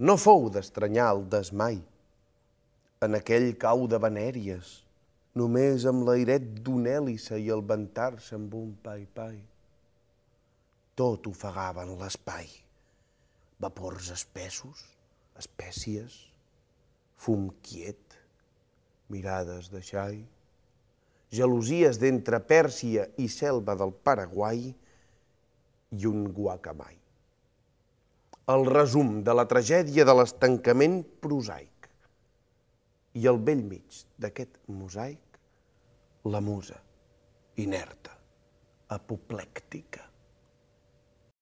No fou d'estranyar el desmai. En aquell cau de Venèries, només amb l'airet d'un hèlice i el ventar-se amb un pai-pai. Tot ofegava en l'espai. Vapors espessos, espècies, fum quiet, mirades de xai, gelosies d'entre Pèrsia i selva del Paraguai i un guacamai el resum de la tragèdia de l'estancament prosaic. I al vell mig d'aquest mosaic, la musa, inerta, apoplèctica,